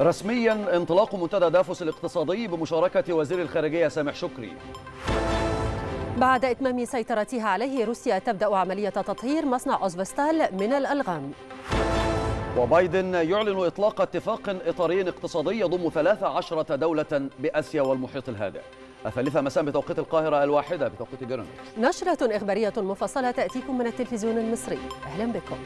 رسميا انطلاق منتدى دافوس الاقتصادي بمشاركة وزير الخارجية سامح شكري بعد إتمام سيطرتها عليه روسيا تبدأ عملية تطهير مصنع أوزبستال من الألغام وبايدن يعلن إطلاق اتفاق إطاري اقتصادي يضم 13 دولة بأسيا والمحيط الهادئ الثالثة مساء بتوقيت القاهرة الواحدة بتوقيت جرينتش نشرة إخبارية مفصلة تأتيكم من التلفزيون المصري أهلا بكم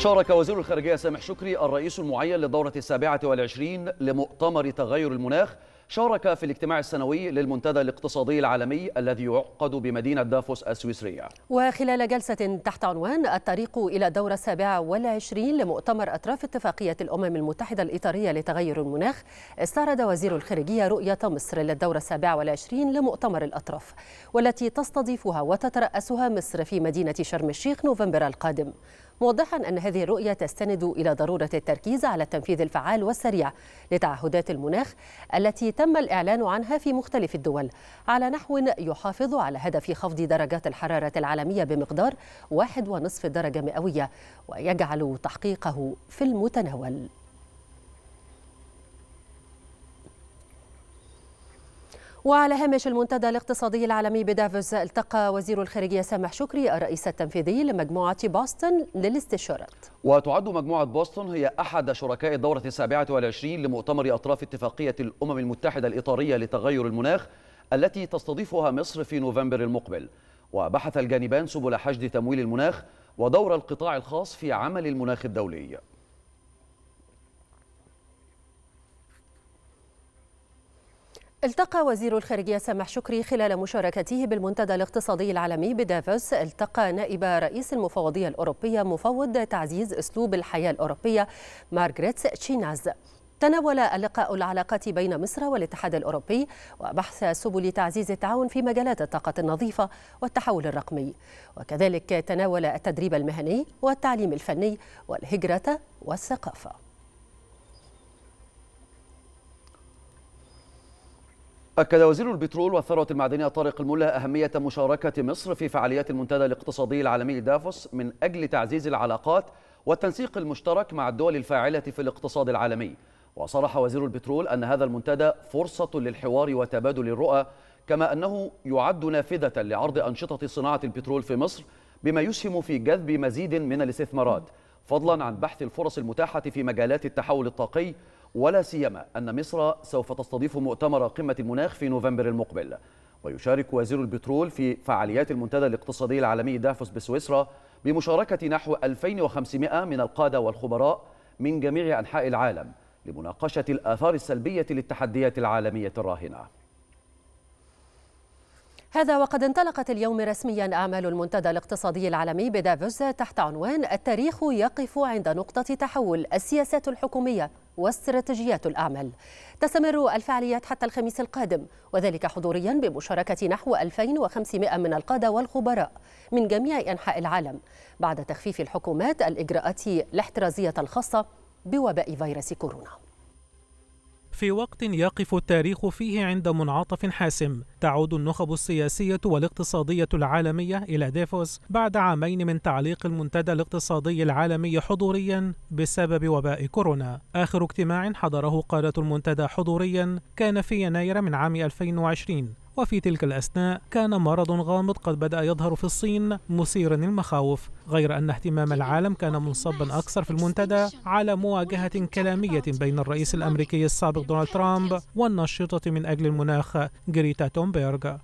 شارك وزير الخارجية سامح شكري الرئيس المعين للدورة السابعة والعشرين لمؤتمر تغير المناخ شارك في الاجتماع السنوي للمنتدى الاقتصادي العالمي الذي يعقد بمدينة دافوس السويسرية وخلال جلسة تحت عنوان الطريق إلى الدورة السابعة والعشرين لمؤتمر أطراف اتفاقية الأمم المتحدة الإطارية لتغير المناخ استعرض وزير الخارجية رؤية مصر للدورة السابعة والعشرين لمؤتمر الأطراف والتي تستضيفها وتترأسها مصر في مدينة شرم الشيخ نوفمبر القادم موضحا أن هذه الرؤية تستند إلى ضرورة التركيز على التنفيذ الفعال والسريع لتعهدات المناخ التي تم الإعلان عنها في مختلف الدول على نحو يحافظ على هدف خفض درجات الحرارة العالمية بمقدار 1.5 درجة مئوية ويجعل تحقيقه في المتناول وعلى هامش المنتدى الاقتصادي العالمي بدافوس التقى وزير الخارجية سامح شكري الرئيس التنفيذي لمجموعة بوسطن للاستشارات وتعد مجموعة بوسطن هي أحد شركاء الدورة السابعة والعشرين لمؤتمر أطراف اتفاقية الأمم المتحدة الإطارية لتغير المناخ التي تستضيفها مصر في نوفمبر المقبل وبحث الجانبان سبل حشد تمويل المناخ ودور القطاع الخاص في عمل المناخ الدولي التقى وزير الخارجية سامح شكري خلال مشاركته بالمنتدى الاقتصادي العالمي بدافوس التقى نائب رئيس المفوضية الأوروبية مفوض تعزيز أسلوب الحياة الأوروبية مارغريت تشيناز تناول اللقاء العلاقات بين مصر والاتحاد الأوروبي وبحث سبل تعزيز التعاون في مجالات الطاقة النظيفة والتحول الرقمي وكذلك تناول التدريب المهني والتعليم الفني والهجرة والثقافة أكد وزير البترول والثروة المعدنية طارق الملا أهمية مشاركة مصر في فعاليات المنتدى الاقتصادي العالمي دافوس من أجل تعزيز العلاقات والتنسيق المشترك مع الدول الفاعلة في الاقتصاد العالمي وصرح وزير البترول أن هذا المنتدى فرصة للحوار وتبادل الرؤى كما أنه يعد نافذة لعرض أنشطة صناعة البترول في مصر بما يسهم في جذب مزيد من الاستثمارات فضلا عن بحث الفرص المتاحة في مجالات التحول الطاقي ولا سيما أن مصر سوف تستضيف مؤتمر قمة المناخ في نوفمبر المقبل ويشارك وزير البترول في فعاليات المنتدى الاقتصادي العالمي دافوس بسويسرا بمشاركة نحو 2500 من القادة والخبراء من جميع أنحاء العالم لمناقشة الآثار السلبية للتحديات العالمية الراهنة هذا وقد انطلقت اليوم رسميا أعمال المنتدى الاقتصادي العالمي بدافوس تحت عنوان التاريخ يقف عند نقطة تحول السياسات الحكومية واستراتيجيات الأعمال تستمر الفعاليات حتى الخميس القادم وذلك حضوريا بمشاركة نحو 2500 من القادة والخبراء من جميع أنحاء العالم بعد تخفيف الحكومات الإجراءات الاحترازية الخاصة بوباء فيروس كورونا في وقت يقف التاريخ فيه عند منعطف حاسم تعود النخب السياسية والاقتصادية العالمية إلى ديفوس بعد عامين من تعليق المنتدى الاقتصادي العالمي حضوريا بسبب وباء كورونا آخر اجتماع حضره قادة المنتدى حضوريا كان في يناير من عام 2020 وفي تلك الأثناء كان مرض غامض قد بدأ يظهر في الصين مثيرا المخاوف غير أن اهتمام العالم كان منصبا أكثر في المنتدى على مواجهة كلامية بين الرئيس الأمريكي السابق دونالد ترامب والنشطة من أجل المناخ جريتا تومبيرغ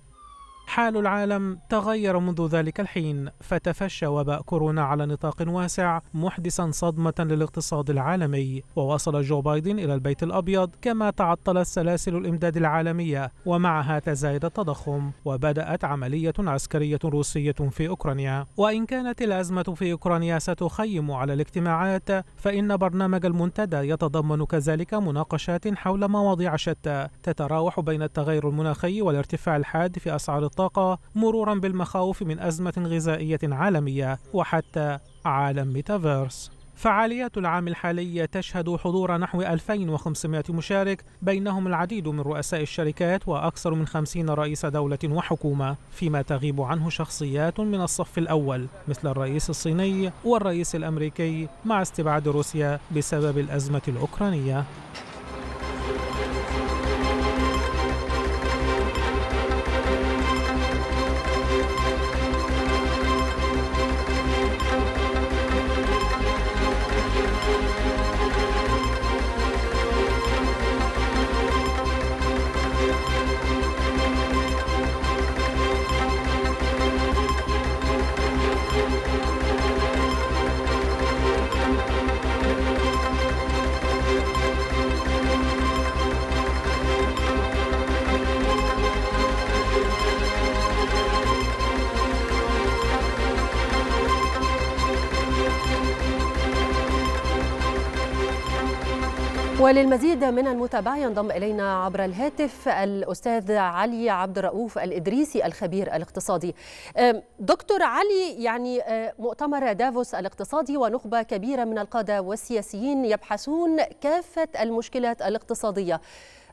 حال العالم تغير منذ ذلك الحين فتفشى وباء كورونا على نطاق واسع محدثا صدمة للاقتصاد العالمي ووصل جو بايدن إلى البيت الأبيض كما تعطلت سلاسل الإمداد العالمية ومعها تزايد التضخم وبدأت عملية عسكرية روسية في أوكرانيا وإن كانت الأزمة في أوكرانيا ستخيم على الاجتماعات فإن برنامج المنتدى يتضمن كذلك مناقشات حول مواضيع شتى تتراوح بين التغير المناخي والارتفاع الحاد في أسعار الطاقة مرورا بالمخاوف من أزمة غذائية عالمية وحتى عالم ميتافيرس فعاليات العام الحالي تشهد حضور نحو 2500 مشارك بينهم العديد من رؤساء الشركات وأكثر من 50 رئيس دولة وحكومة فيما تغيب عنه شخصيات من الصف الأول مثل الرئيس الصيني والرئيس الأمريكي مع استبعاد روسيا بسبب الأزمة الأوكرانية وللمزيد من المتابعة ينضم إلينا عبر الهاتف الأستاذ علي عبد الرؤوف الإدريسي الخبير الاقتصادي دكتور علي يعني أه، مؤتمر دافوس الاقتصادي ونخبة كبيرة من القادة والسياسيين يبحثون كافة المشكلات الاقتصادية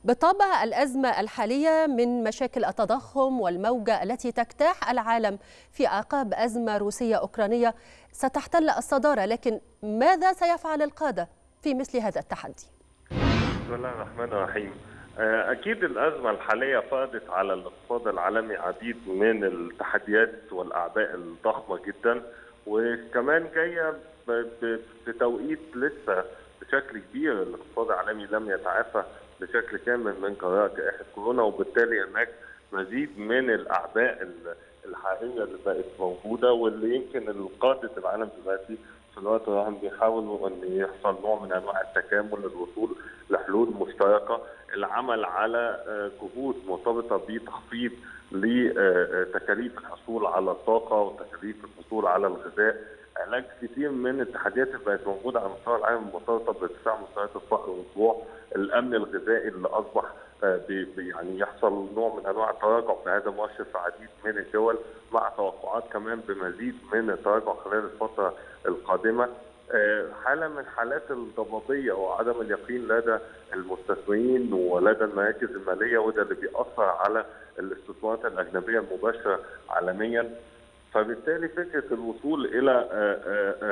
بالطبع الأزمة الحالية من مشاكل التضخم والموجة التي تجتاح العالم في أعقاب أزمة روسية أوكرانية ستحتل الصدارة لكن ماذا سيفعل القادة في مثل هذا التحدي؟ بسم الله الرحمن الرحيم آه، أكيد الأزمة الحالية فرضت على الاقتصاد العالمي عديد من التحديات والأعباء الضخمة جدا وكمان جاية بتوقيت لسه بشكل كبير الاقتصاد العالمي لم يتعافى بشكل كامل من قراءة جائحة كورونا وبالتالي هناك مزيد من الأعباء الحالية اللي بقت موجودة واللي يمكن اللي قادت العالم دلوقتي في الوقت الراهن بيحاولوا ان يحصل نوع من انواع التكامل للوصول لحلول مشتركه العمل على آه، جهود مرتبطه بتخفيض لتكاليف الحصول على الطاقه وتكاليف الحصول على الغذاء علاج كثير من التحديات اللي بقت موجوده على مستوى العالم مرتبطه بارتفاع مستويات الفقر والجوع الامن الغذائي اللي اصبح يعني يحصل نوع من انواع التراجع في هذا المؤشر في عديد من الدول مع توقعات كمان بمزيد من التراجع خلال الفتره القادمه آه، حاله من حالات الضبابيه وعدم اليقين لدى المستثمرين ولدى المراكز الماليه وده اللي بيأثر على الاستثمارات الاجنبيه المباشره عالميا فبالتالي فكره الوصول الى آه،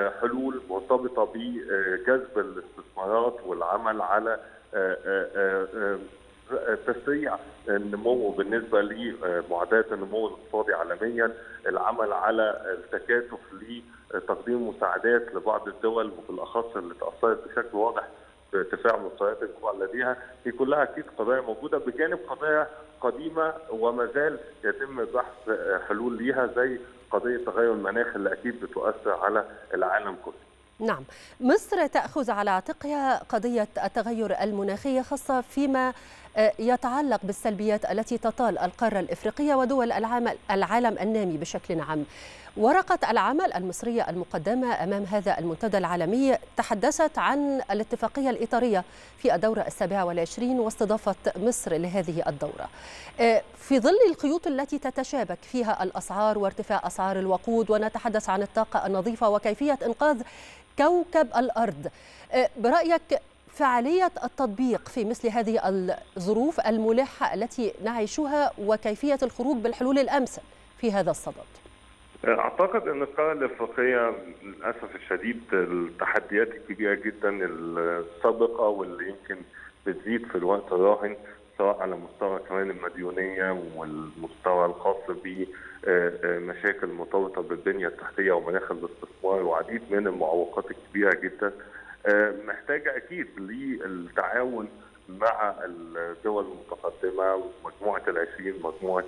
آه، حلول مرتبطه بجذب الاستثمارات والعمل على تسريع النمو بالنسبه لمعدات النمو الاقتصادي عالميا، العمل على التكاتف لتقديم مساعدات لبعض الدول وبالاخص اللي تاثرت بشكل واضح بارتفاع مستويات الجوع لديها، دي كلها اكيد قضايا موجوده بجانب قضايا قديمه وما زال يتم بحث حلول ليها زي قضيه تغير المناخ اللي اكيد بتؤثر على العالم كله. نعم مصر تأخذ على عاتقها قضية التغير المناخي خاصة فيما يتعلق بالسلبيات التي تطال القارة الإفريقية ودول العالم النامي بشكل عام ورقة العمل المصرية المقدمة أمام هذا المنتدى العالمي تحدثت عن الاتفاقية الإطارية في الدورة السابعة والعشرين واستضافة مصر لهذه الدورة آه، في ظل الخيوط التي تتشابك فيها الأسعار وارتفاع أسعار الوقود ونتحدث عن الطاقة النظيفة وكيفية إنقاذ كوكب الأرض آه، برأيك فعالية التطبيق في مثل هذه الظروف الملحة التي نعيشها وكيفية الخروج بالحلول الأمثل في هذا الصدد أعتقد أن القاره الإفريقية للأسف الشديد التحديات الكبيرة جدا السابقة واللي يمكن بتزيد في الوقت الراهن سواء على مستوى كمان المديونية والمستوى الخاص بمشاكل آه، آه، مرتبطة بالبنية التحتية ومناخ الاستثمار وعديد من المعوقات الكبيرة جدا آه، محتاجه اكيد للتعاون مع الدول المتقدمه ومجموعه العشرين مجموعه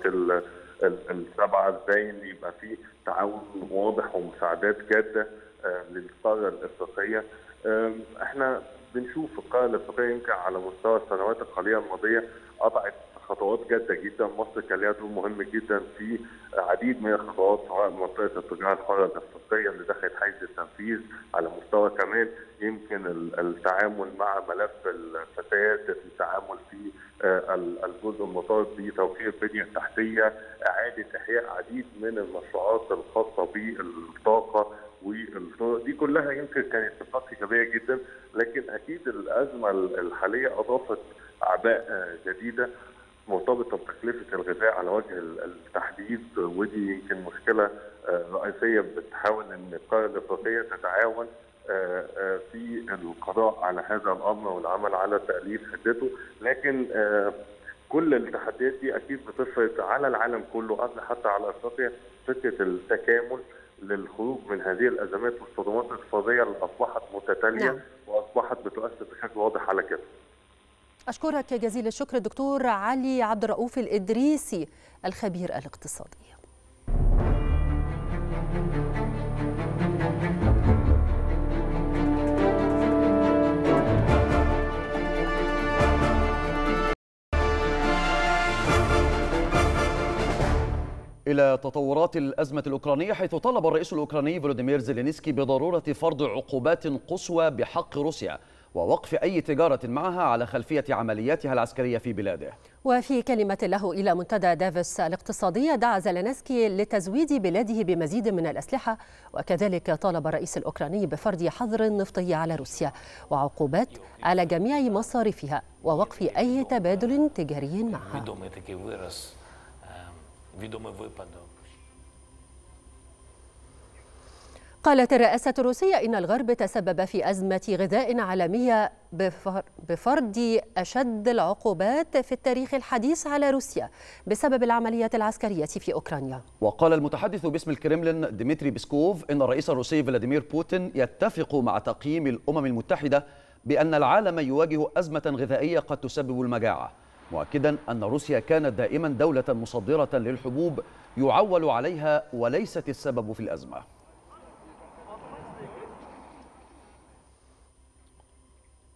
السبعه ازاي ان يبقى في تعاون واضح ومساعدات جاده آه، للقاره الافريقيه آه، احنا بنشوف القاره الافريقيه يمكن على مستوى السنوات القليله الماضيه قطعت خطوات جاده جدا مصر كان لها دور مهم جدا في عديد من الخطوات سواء منطقه التجاره الحره الافريقيه اللي دخلت حيز التنفيذ على مستوى كمان يمكن التعامل مع ملف الفتيات التعامل في آه، الجزء المرتبط بتوفير البنيه التحتيه اعاده احياء عديد من المشروعات الخاصه بالطاقه والطرق دي كلها يمكن كانت صفات ايجابيه جدا لكن اكيد الازمه الحاليه اضافت اعباء آه، جديده مرتبطه بتكلفه الغذاء على وجه التحديد ودي يمكن مشكله آه، رئيسيه بتحاول ان القاره الافريقيه تتعاون آه، آه، في القضاء على هذا الامر والعمل على تقليل حدته لكن كل التحديات دي اكيد بتفرض على العالم كله قبل حتى على افريقيا فكره التكامل للخروج من هذه الازمات والصدمات الاقتصاديه اللي اصبحت متتاليه نعم. واصبحت بتؤثر بشكل واضح على كده. أشكرك جزيل الشكر الدكتور علي عبد الرؤوف الإدريسي الخبير الاقتصادي إلى تطورات الأزمة الأوكرانية حيث طلب الرئيس الأوكراني فلوديمير زيلينسكي بضرورة فرض عقوبات قصوى بحق روسيا ووقف أي تجارة معها على خلفية عملياتها العسكرية في بلاده وفي كلمة له إلى منتدى دافوس الاقتصادية دعا زلنسكي لتزويد بلاده بمزيد من الأسلحة وكذلك طالب الرئيس الأوكراني بفرض حظر نفطي على روسيا وعقوبات على جميع مصارفها ووقف أي تبادل تجاري معها قالت الرئاسة الروسية إن الغرب تسبب في أزمة غذاء عالمية بفرض أشد العقوبات في التاريخ الحديث على روسيا بسبب العمليات العسكرية في أوكرانيا وقال المتحدث باسم الكرملين ديمتري بيسكوف إن الرئيس الروسي فلاديمير بوتين يتفق مع تقييم الأمم المتحدة بأن العالم يواجه أزمة غذائية قد تسبب المجاعة مؤكدا أن روسيا كانت دائما دولة مصدرة للحبوب يعول عليها وليست السبب في الأزمة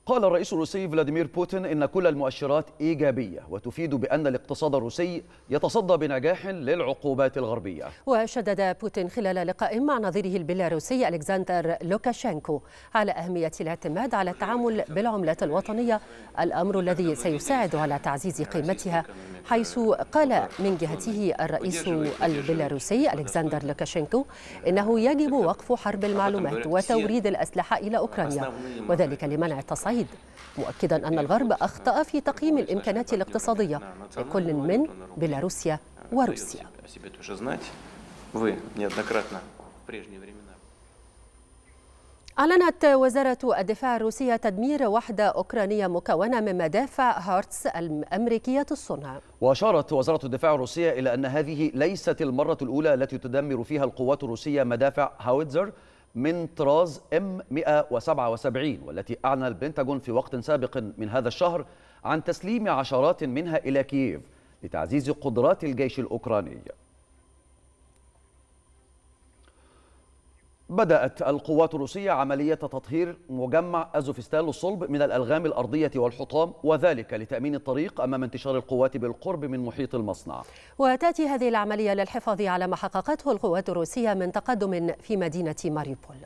قال الرئيس الروسي فلاديمير بوتين إن كل المؤشرات إيجابية وتفيد بأن الاقتصاد الروسي يتصدى بنجاح للعقوبات الغربية وشدد بوتين خلال لقاء مع نظيره البيلاروسي ألكسندر لوكاشينكو على أهمية الاعتماد على التعامل بالعملات الوطنية الأمر الذي سيساعد على تعزيز قيمتها حيث قال من جهته الرئيس البيلاروسي ألكسندر لوكاشينكو إنه يجب وقف حرب المعلومات وتوريد الأسلحة إلى أوكرانيا وذلك لمنع التصعيد البعيد مؤكدا أن الغرب أخطأ في تقييم الإمكانات الاقتصادية لكل من بيلاروسيا وروسيا أعلنت وزارة الدفاع الروسية تدمير وحدة أوكرانية مكونة من مدافع هارتس الأمريكية الصنع وأشارت وزارة الدفاع الروسية إلى أن هذه ليست المرة الأولى التي تدمر فيها القوات الروسية مدافع هاويتزر من طراز ام 177 والتي اعلن البنتاغون في وقت سابق من هذا الشهر عن تسليم عشرات منها الى كييف لتعزيز قدرات الجيش الاوكراني بدأت القوات الروسية عملية تطهير مجمع أزوفستال الصلب من الألغام الأرضية والحطام وذلك لتأمين الطريق أمام انتشار القوات بالقرب من محيط المصنع وتأتي هذه العملية للحفاظ على ما حققته القوات الروسية من تقدم في مدينة ماريوبول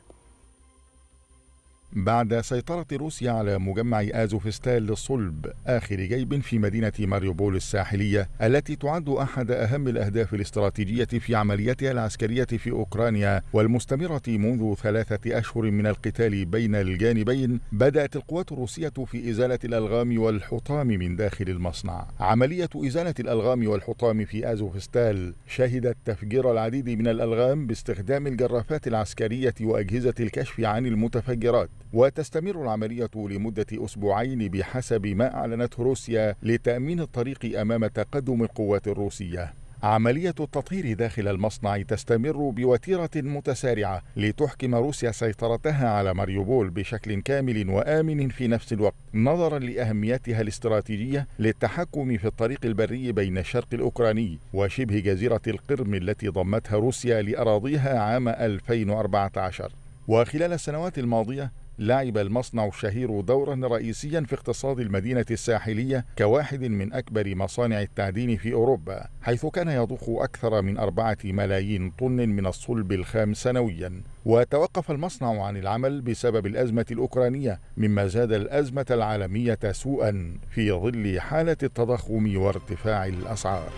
بعد سيطرة روسيا على مجمع آزوفستال للصلب آخر جيب في مدينة ماريوبول الساحلية التي تعد أحد أهم الأهداف الاستراتيجية في عملياتها العسكرية في أوكرانيا والمستمرة منذ ثلاثة أشهر من القتال بين الجانبين بدأت القوات الروسية في إزالة الألغام والحطام من داخل المصنع عملية إزالة الألغام والحطام في آزوفستال شهدت تفجير العديد من الألغام باستخدام الجرافات العسكرية وأجهزة الكشف عن المتفجرات وتستمر العملية لمدة أسبوعين بحسب ما أعلنته روسيا لتأمين الطريق أمام تقدم القوات الروسية عملية التطهير داخل المصنع تستمر بوتيرة متسارعة لتحكم روسيا سيطرتها على ماريوبول بشكل كامل وآمن في نفس الوقت نظرا لأهميتها الاستراتيجية للتحكم في الطريق البري بين الشرق الأوكراني وشبه جزيرة القرم التي ضمتها روسيا لأراضيها عام 2014 وخلال السنوات الماضية لعب المصنع الشهير دورا رئيسيا في اقتصاد المدينة الساحلية كواحد من أكبر مصانع التعدين في أوروبا حيث كان يضخ أكثر من أربعة ملايين طن من الصلب الخام سنويا وتوقف المصنع عن العمل بسبب الأزمة الأوكرانية مما زاد الأزمة العالمية سوءا في ظل حالة التضخم وارتفاع الأسعار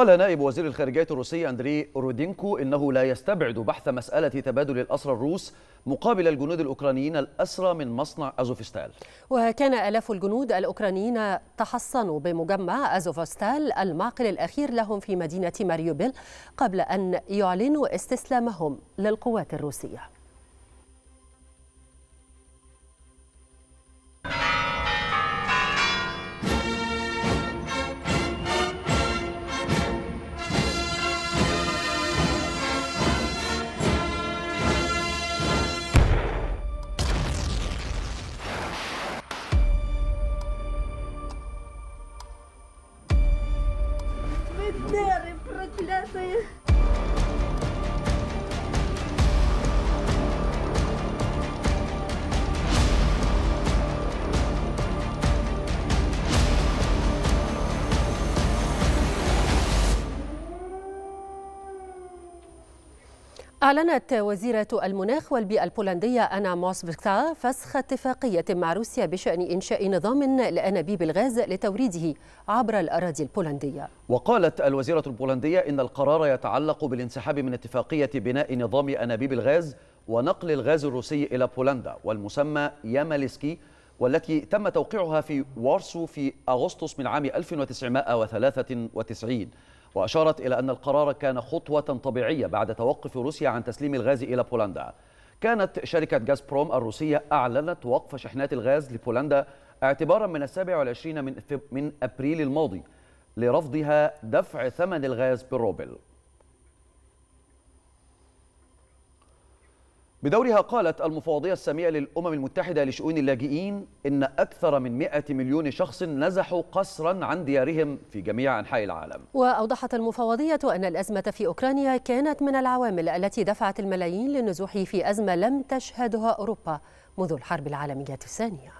قال نائب وزير الخارجية الروسي أندري رودينكو إنه لا يستبعد بحث مسألة تبادل الأسرى الروس مقابل الجنود الأوكرانيين الأسرى من مصنع أزوفستال وكان آلاف الجنود الأوكرانيين تحصنوا بمجمع أزوفستال المعقل الأخير لهم في مدينة ماريوبيل قبل أن يعلنوا استسلامهم للقوات الروسية أعلنت وزيرة المناخ والبيئة البولندية أنا موسبكتا فسخ اتفاقية مع روسيا بشأن إنشاء نظام لأنابيب الغاز لتوريده عبر الأراضي البولندية وقالت الوزيرة البولندية إن القرار يتعلق بالانسحاب من اتفاقية بناء نظام أنابيب الغاز ونقل الغاز الروسي إلى بولندا والمسمى ياماليسكي والتي تم توقيعها في وارسو في أغسطس من عام 1993 وأشارت إلى أن القرار كان خطوة طبيعية بعد توقف روسيا عن تسليم الغاز إلى بولندا كانت شركة بروم الروسية أعلنت وقف شحنات الغاز لبولندا اعتبارا من السابع والعشرين من أبريل الماضي لرفضها دفع ثمن الغاز بالروبل بدورها قالت المفوضية السامية للأمم المتحدة لشؤون اللاجئين إن أكثر من 100 مليون شخص نزحوا قسرا عن ديارهم في جميع أنحاء العالم وأوضحت المفوضية أن الأزمة في أوكرانيا كانت من العوامل التي دفعت الملايين للنزوح في أزمة لم تشهدها أوروبا منذ الحرب العالمية الثانية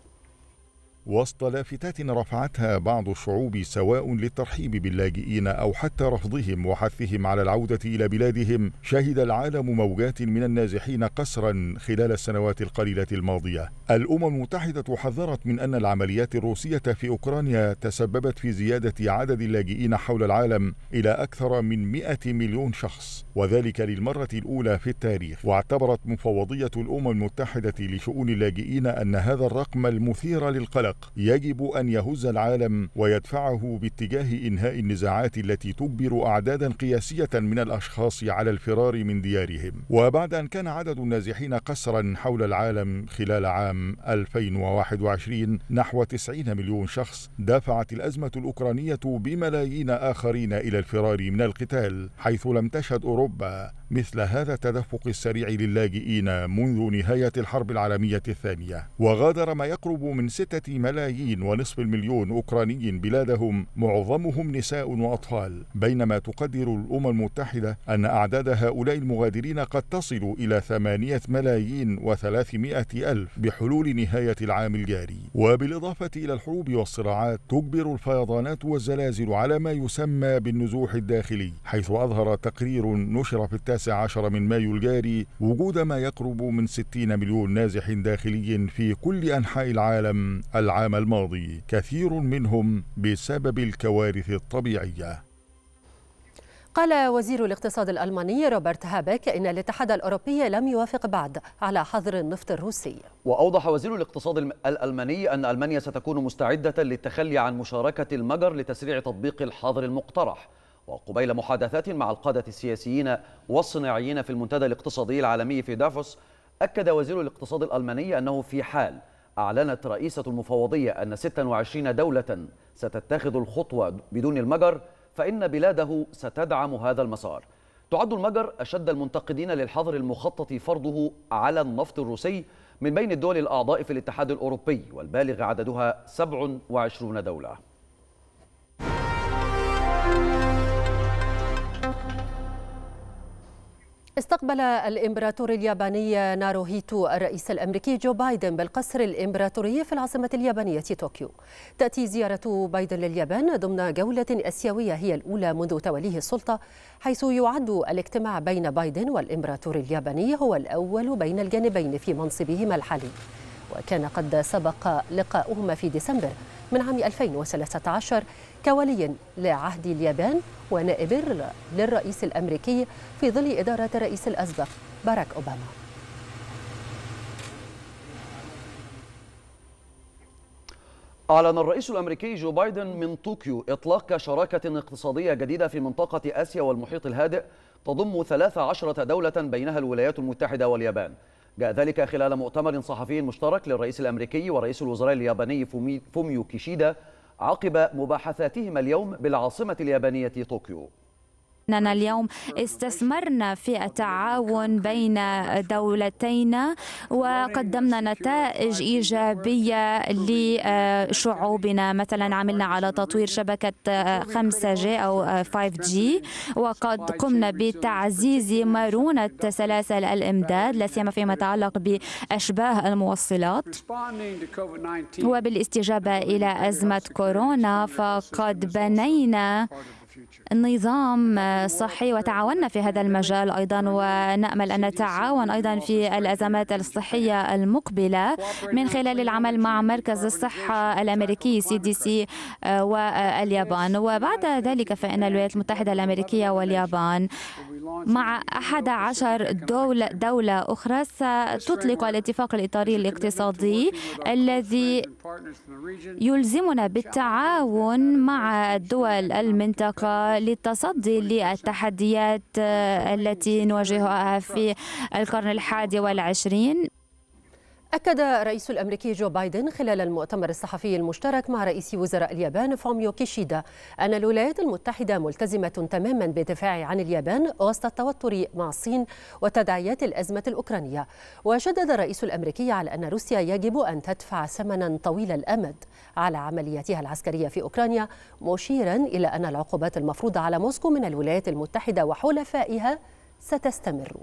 وسط لافتات رفعتها بعض الشعوب سواء للترحيب باللاجئين او حتى رفضهم وحثهم على العوده الى بلادهم شهد العالم موجات من النازحين قسرا خلال السنوات القليله الماضيه الامم المتحده حذرت من ان العمليات الروسيه في اوكرانيا تسببت في زياده عدد اللاجئين حول العالم الى اكثر من 100 مليون شخص وذلك للمره الاولى في التاريخ واعتبرت مفوضيه الامم المتحده لشؤون اللاجئين ان هذا الرقم المثير للقلق القلق يجب أن يهز العالم ويدفعه باتجاه إنهاء النزاعات التي تجبر أعدادا قياسية من الأشخاص على الفرار من ديارهم وبعد أن كان عدد النازحين قسرا حول العالم خلال عام 2021 نحو 90 مليون شخص دفعت الأزمة الأوكرانية بملايين آخرين إلى الفرار من القتال حيث لم تشهد أوروبا مثل هذا التدفق السريع للاجئين منذ نهاية الحرب العالمية الثانية وغادر ما يقرب من ستة ملايين ونصف المليون أوكراني بلادهم معظمهم نساء وأطفال بينما تقدر الأمم المتحدة أن أعداد هؤلاء المغادرين قد تصل إلى ثمانية ملايين وثلاثمائة ألف بحلول نهاية العام الجاري وبالإضافة إلى الحروب والصراعات تجبر الفيضانات والزلازل على ما يسمى بالنزوح الداخلي حيث أظهر تقرير نشر في التاسع التاسع عشر من مايو الجاري وجود ما يقرب من 60 مليون نازح داخلي في كل أنحاء العالم العام الماضي كثير منهم بسبب الكوارث الطبيعية قال وزير الاقتصاد الألماني روبرت هابك إن الاتحاد الأوروبي لم يوافق بعد على حظر النفط الروسي وأوضح وزير الاقتصاد الألماني أن ألمانيا ستكون مستعدة للتخلي عن مشاركة المجر لتسريع تطبيق الحظر المقترح وقبيل محادثات مع القادة السياسيين والصناعيين في المنتدى الاقتصادي العالمي في دافوس أكد وزير الاقتصاد الألماني أنه في حال أعلنت رئيسة المفوضية أن 26 دولة ستتخذ الخطوة بدون المجر فإن بلاده ستدعم هذا المسار تعد المجر أشد المنتقدين للحظر المخطط فرضه على النفط الروسي من بين الدول الأعضاء في الاتحاد الأوروبي والبالغ عددها 27 دولة استقبل الإمبراطور الياباني ناروهيتو الرئيس الأمريكي جو بايدن بالقصر الإمبراطوري في العاصمة اليابانية طوكيو تأتي زيارة بايدن لليابان ضمن جولة أسيوية هي الأولى منذ توليه السلطة حيث يعد الاجتماع بين بايدن والإمبراطور الياباني هو الأول بين الجانبين في منصبهما الحالي وكان قد سبق لقاؤهما في ديسمبر من عام 2013 كولي لعهد اليابان ونائب للرئيس الأمريكي في ظل إدارة الرئيس الأسبق باراك أوباما أعلن الرئيس الأمريكي جو بايدن من طوكيو إطلاق شراكة اقتصادية جديدة في منطقة آسيا والمحيط الهادئ تضم 13 دولة بينها الولايات المتحدة واليابان جاء ذلك خلال مؤتمر صحفي مشترك للرئيس الأمريكي ورئيس الوزراء الياباني فوميو كيشيدا عقب مباحثاتهما اليوم بالعاصمة اليابانية طوكيو أننا اليوم استثمرنا في التعاون بين دولتينا وقدمنا نتائج إيجابية لشعوبنا مثلا عملنا على تطوير شبكة 5G أو 5G وقد قمنا بتعزيز مرونة سلاسل الإمداد لا سيما فيما يتعلق بأشباه الموصلات وبالاستجابة إلى أزمة كورونا فقد بنينا نظام آه، صحي وتعاوننا في هذا المجال أيضا ونأمل أن نتعاون أيضا في الأزمات الصحية المقبلة من خلال العمل مع مركز الصحة الأمريكي سي دي سي آه، واليابان وبعد ذلك فإن الولايات المتحدة الأمريكية واليابان مع 11 دولة, دولة أخرى ستطلق الاتفاق الإطاري الاقتصادي الذي يلزمنا بالتعاون مع دول المنطقة للتصدي للتحديات التي نواجهها في القرن الحادي والعشرين أكد الرئيس الأمريكي جو بايدن خلال المؤتمر الصحفي المشترك مع رئيس وزراء اليابان فوميو كيشيدا أن الولايات المتحدة ملتزمة تماما بالدفاع عن اليابان وسط التوتر مع الصين وتداعيات الأزمة الأوكرانية وشدد الرئيس الأمريكي على أن روسيا يجب أن تدفع ثمنا طويل الأمد على عملياتها العسكرية في أوكرانيا مشيرا إلى أن العقوبات المفروضة على موسكو من الولايات المتحدة وحلفائها ستستمر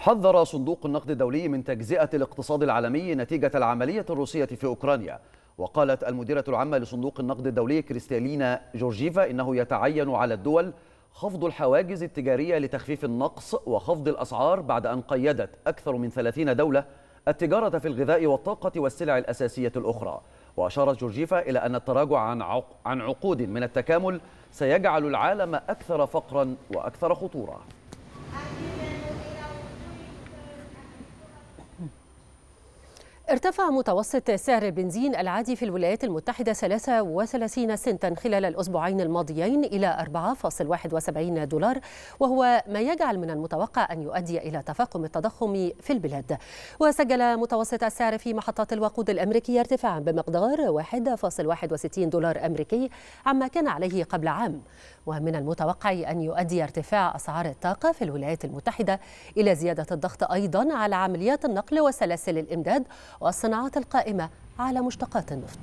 حذر صندوق النقد الدولي من تجزئة الاقتصاد العالمي نتيجة العملية الروسية في أوكرانيا وقالت المديرة العامة لصندوق النقد الدولي كريستالينا جورجيفا إنه يتعين على الدول خفض الحواجز التجارية لتخفيف النقص وخفض الأسعار بعد أن قيدت أكثر من 30 دولة التجارة في الغذاء والطاقة والسلع الأساسية الأخرى وأشارت جورجيفا إلى أن التراجع عن عقود من التكامل سيجعل العالم أكثر فقرا وأكثر خطورة ارتفع متوسط سعر البنزين العادي في الولايات المتحدة 33 سنتا خلال الأسبوعين الماضيين إلى 4.71 دولار وهو ما يجعل من المتوقع أن يؤدي إلى تفاقم التضخم في البلاد وسجل متوسط السعر في محطات الوقود الأمريكية ارتفاعا بمقدار 1.61 دولار أمريكي عما كان عليه قبل عام ومن المتوقع أن يؤدي ارتفاع أسعار الطاقة في الولايات المتحدة إلى زيادة الضغط أيضا على عمليات النقل وسلاسل الإمداد والصناعات القائمة على مشتقات النفط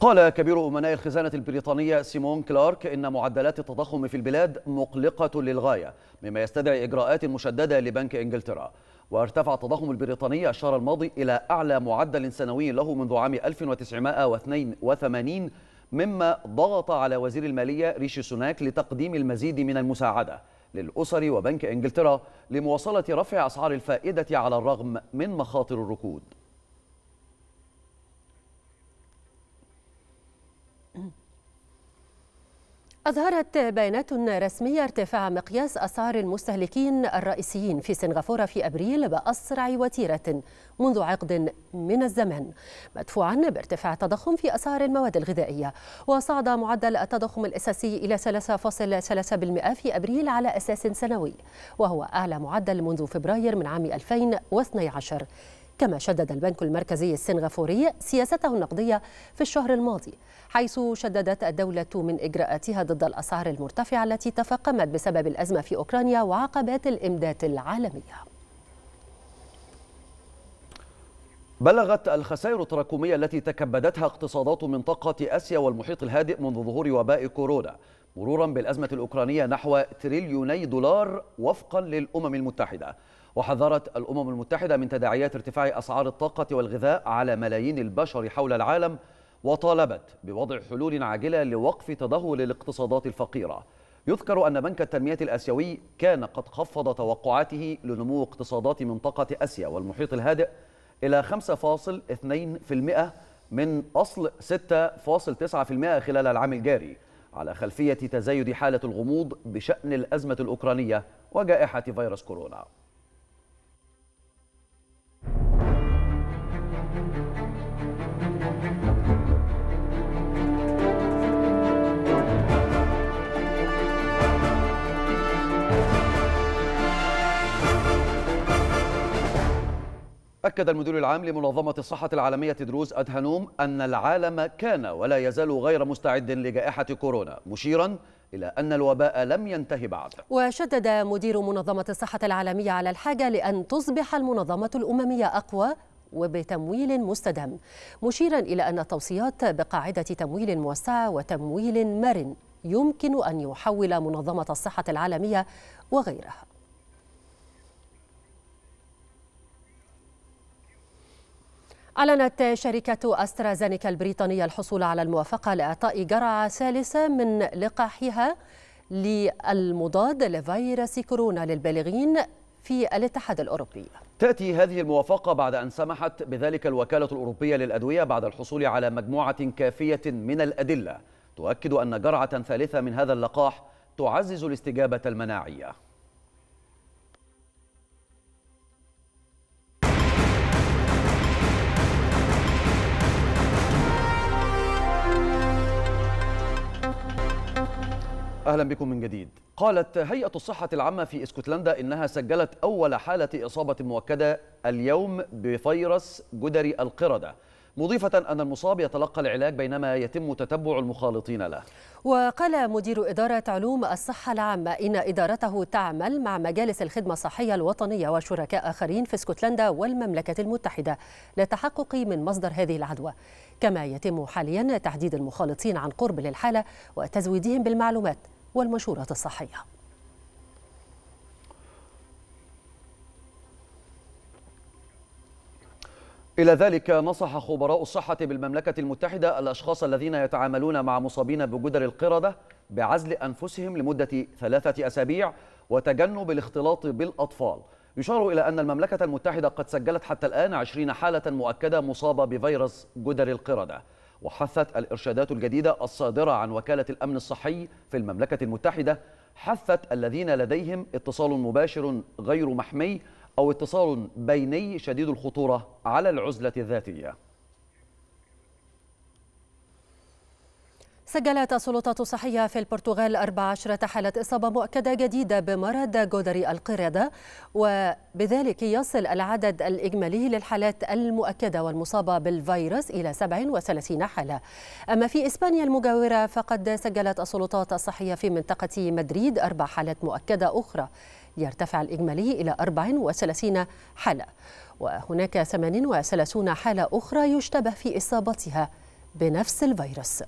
قال كبير أمناء الخزانة البريطانية سيمون كلارك إن معدلات التضخم في البلاد مقلقة للغاية مما يستدعي إجراءات مشددة لبنك إنجلترا وارتفع التضخم البريطاني الشهر الماضي إلى أعلى معدل سنوي له منذ عام 1982 مما ضغط على وزير المالية ريشي سوناك لتقديم المزيد من المساعدة للأسر وبنك إنجلترا لمواصلة رفع أسعار الفائدة على الرغم من مخاطر الركود أظهرت بيانات رسمية ارتفاع مقياس أسعار المستهلكين الرئيسيين في سنغافورة في أبريل بأسرع وتيرة منذ عقد من الزمن مدفوعا بارتفاع تضخم في أسعار المواد الغذائية وصعد معدل التضخم الأساسي إلى 3.3% في أبريل على أساس سنوي وهو أعلى معدل منذ فبراير من عام 2012 كما شدد البنك المركزي السنغافوري سياسته النقدية في الشهر الماضي حيث شددت الدولة من إجراءاتها ضد الأسعار المرتفعة التي تفاقمت بسبب الأزمة في أوكرانيا وعقبات الإمداد العالمية بلغت الخسائر التراكمية التي تكبدتها اقتصادات منطقة آسيا والمحيط الهادئ منذ ظهور وباء كورونا مرورا بالأزمة الأوكرانية نحو تريليوني دولار وفقا للأمم المتحدة وحذرت الأمم المتحدة من تداعيات ارتفاع أسعار الطاقة والغذاء على ملايين البشر حول العالم وطالبت بوضع حلول عاجلة لوقف تدهور الاقتصادات الفقيرة يذكر أن بنك التنمية الآسيوي كان قد خفض توقعاته لنمو اقتصادات منطقة آسيا والمحيط الهادئ إلى 5.2% من أصل 6.9% خلال العام الجاري على خلفية تزايد حالة الغموض بشأن الأزمة الأوكرانية وجائحة فيروس كورونا أكد المدير العام لمنظمة الصحة العالمية دروز أدهانوم أن العالم كان ولا يزال غير مستعد لجائحة كورونا مشيرا إلى أن الوباء لم ينتهي بعد وشدد مدير منظمة الصحة العالمية على الحاجة لأن تصبح المنظمة الأممية أقوى وبتمويل مستدام مشيرا إلى أن التوصيات بقاعدة تمويل موسعة وتمويل مرن يمكن أن يحول منظمة الصحة العالمية وغيرها أعلنت شركة أسترازينيكا البريطانية الحصول على الموافقة لإعطاء جرعة ثالثة من لقاحها للمضاد لفيروس كورونا للبالغين في الاتحاد الأوروبي تأتي هذه الموافقة بعد أن سمحت بذلك الوكالة الأوروبية للأدوية بعد الحصول على مجموعة كافية من الأدلة تؤكد أن جرعة ثالثة من هذا اللقاح تعزز الاستجابة المناعية أهلا بكم من جديد قالت هيئة الصحة العامة في اسكتلندا إنها سجلت أول حالة إصابة مؤكدة اليوم بفيروس جدري القردة مضيفة أن المصاب يتلقى العلاج بينما يتم تتبع المخالطين له وقال مدير إدارة علوم الصحة العامة إن إدارته تعمل مع مجالس الخدمة الصحية الوطنية وشركاء آخرين في اسكتلندا والمملكة المتحدة للتحقق من مصدر هذه العدوى كما يتم حاليا تحديد المخالطين عن قرب للحالة وتزويدهم بالمعلومات والمشورات الصحية إلى ذلك نصح خبراء الصحة بالمملكة المتحدة الأشخاص الذين يتعاملون مع مصابين بجدر القردة بعزل أنفسهم لمدة ثلاثة أسابيع وتجنب الاختلاط بالأطفال يشار إلى أن المملكة المتحدة قد سجلت حتى الآن 20 حالة مؤكدة مصابة بفيروس جدر القردة وحثت الإرشادات الجديدة الصادرة عن وكالة الأمن الصحي في المملكة المتحدة حثت الذين لديهم اتصال مباشر غير محمي أو اتصال بيني شديد الخطورة على العزلة الذاتية سجلت السلطات الصحية في البرتغال 14 حالة إصابة مؤكدة جديدة بمرض جدري القردة وبذلك يصل العدد الإجمالي للحالات المؤكدة والمصابة بالفيروس إلى 37 حالة أما في إسبانيا المجاورة فقد سجلت السلطات الصحية في منطقة مدريد أربع حالات مؤكدة أخرى يرتفع الإجمالي إلى 34 حالة وهناك 38 حالة أخرى يشتبه في إصابتها بنفس الفيروس